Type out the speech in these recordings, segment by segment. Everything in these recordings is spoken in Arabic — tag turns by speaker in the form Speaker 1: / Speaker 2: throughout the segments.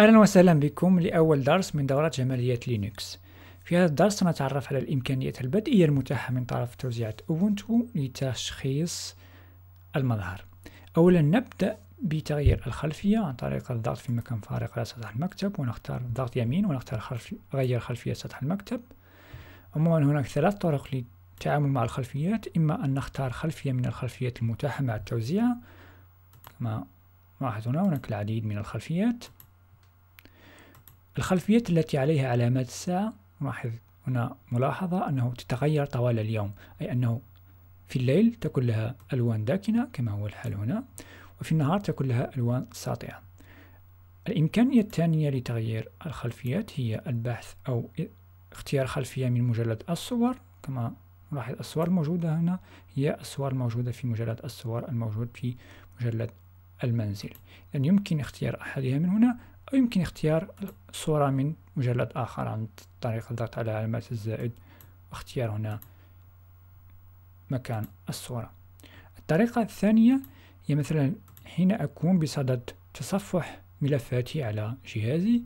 Speaker 1: أهلا وسهلا بكم لأول درس من دورات جماليات لينكس في هذا الدرس سنتعرف على الإمكانيات البدئيه المتاحة من طرف توزيعة أوبونتو لتشخيص المظهر أولا نبدأ بتغيير الخلفية عن طريق الضغط في مكان فارق على سطح المكتب ونختار ضغط يمين ونختار خلف غير خلفية سطح المكتب عموما هناك ثلاث طرق للتعامل مع الخلفيات إما أن نختار خلفية من الخلفيات المتاحة مع التوزيع كما لاحظ هنا هناك العديد من الخلفيات الخلفية التي عليها علامات الساعة لاحظ هنا ملاحظة أنه تتغير طوال اليوم أي أنه في الليل تكون لها ألوان داكنة كما هو الحال هنا وفي النهار تكون لها ألوان ساطعة الإمكانية الثانية لتغيير الخلفيات هي البحث أو اختيار خلفية من مجلد الصور كما نلاحظ الصور الموجودة هنا هي الصور الموجودة في مجلد الصور الموجود في مجلد المنزل يعني يمكن اختيار أحدها من هنا أو يمكن اختيار صورة من مجلد آخر عن طريق الضغط على علامة الزائد واختيار هنا مكان الصورة الطريقة الثانية هي مثلا حين أكون بصدد تصفح ملفاتي على جهازي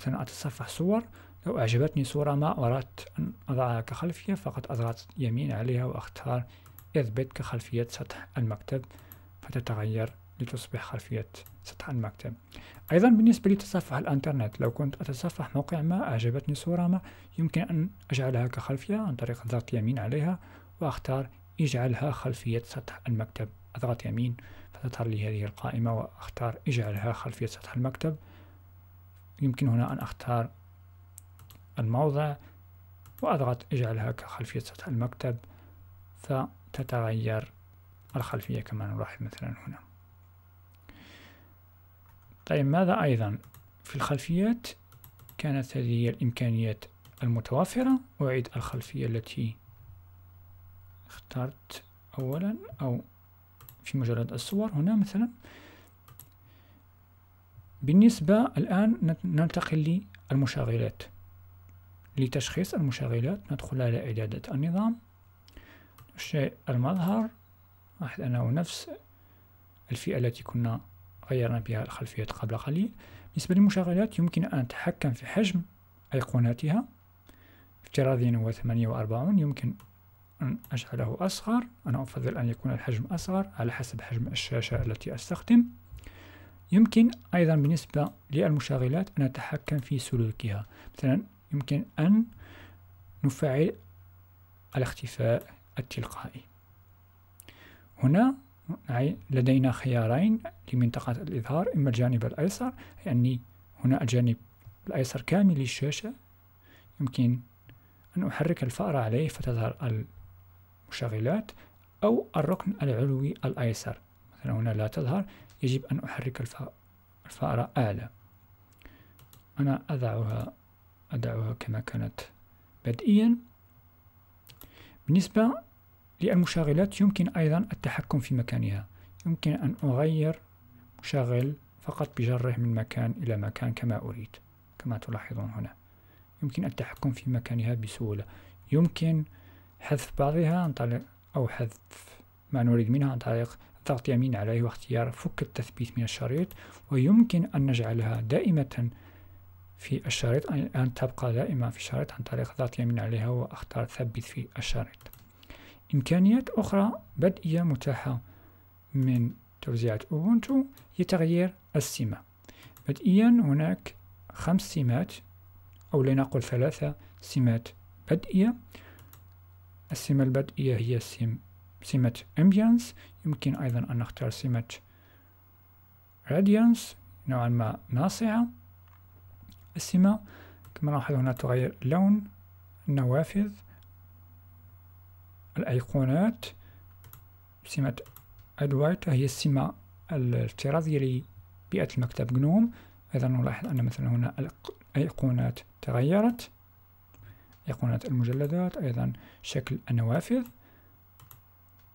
Speaker 1: مثلا أتصفح صور لو أعجبتني صورة ما أردت أن أضعها كخلفية فقط أضغط يمين عليها وأختار إثبت كخلفية سطح المكتب فتتغير لتصبح خلفية سطح المكتب أيضا بالنسبة لتصفح الأنترنت لو كنت أتصفح موقع ما أعجبتني صورة ما يمكن أن أجعلها كخلفية عن طريق ضغط يمين عليها وأختار اجعلها خلفية سطح المكتب أضغط يمين فتظهر لي هذه القائمة وأختار اجعلها خلفية سطح المكتب يمكن هنا أن أختار الموضع وأضغط اجعلها كخلفية سطح المكتب فتتغير الخلفية كما نلاحظ مثلا هنا طيب ماذا أيضا في الخلفيات كانت هذه الإمكانيات المتوفرة أعيد الخلفية التي اخترت أولا أو في مجرد الصور هنا مثلا بالنسبة الآن ننتقل للمشغلات لتشخيص المشغلات ندخل على إعدادة النظام الشيء المظهر راح أنه نفس الفئة التي كنا غيرنا بها الخلفية قبل قليل بالنسبة للمشغلات يمكن أن أتحكم في حجم أيقوناتها افتراضيا هو 48 يمكن أن أجعله أصغر أنا أفضل أن يكون الحجم أصغر على حسب حجم الشاشة التي أستخدم يمكن أيضا بالنسبة للمشغلات أن أتحكم في سلوكها مثلا يمكن أن نفعل الاختفاء التلقائي هنا أي لدينا خيارين لمنطقة الإظهار إما الجانب الأيسر يعني هنا الجانب الأيسر كامل للشاشة يمكن أن أحرك الفأرة عليه فتظهر المشغلات أو الركن العلوي الأيسر مثلا هنا لا تظهر يجب أن أحرك الفأرة أعلى أنا أضعها أضعها كما كانت بدئيا بالنسبة للمشغلات يمكن أيضا التحكم في مكانها يمكن أن أغير مشغل فقط بجره من مكان إلى مكان كما أريد كما تلاحظون هنا يمكن التحكم في مكانها بسهولة يمكن حذف بعضها عن طريق أو حذف ما نريد منها عن طريق الضغط يمين عليه واختيار فك التثبيت من الشريط ويمكن أن نجعلها دائمة في الشريط أن تبقى دائمة في الشريط عن طريق الضغط يمين عليها وأختار ثبت في الشريط إمكانيات أخرى بدئية متاحة من توزيعة أوبونتو هي تغيير السمة بدئيا هناك خمس سمات أو لنقل ثلاثة سمات بدئية السمة البدئية هي سم سمة أمبيانس يمكن أيضا أن نختار سمة راديانس نوعا ما ناصعة السمة كما نلاحظ هنا تغير لون النوافذ الأيقونات سمة ادوايت هي السمة الافتراضية لبيئة المكتب جنوم أيضا نلاحظ أن مثلا هنا الأيقونات تغيرت أيقونات المجلدات أيضا شكل النوافذ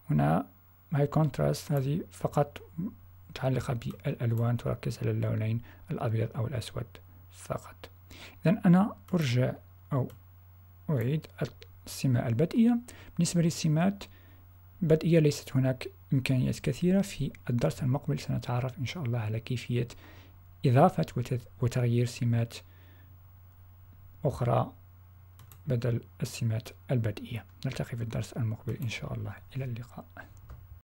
Speaker 1: هنا هاي كونتراست هذه فقط متعلقة بالألوان تركز على اللونين الأبيض أو الأسود فقط إذا أنا أرجع أو أعيد السمة البدئية بالنسبة للسمات بدئية ليست هناك إمكانيات كثيرة في الدرس المقبل سنتعرف إن شاء الله على كيفية إضافة وتغيير سمات أخرى بدل السمات البدئية نلتقي في الدرس المقبل إن شاء الله إلى اللقاء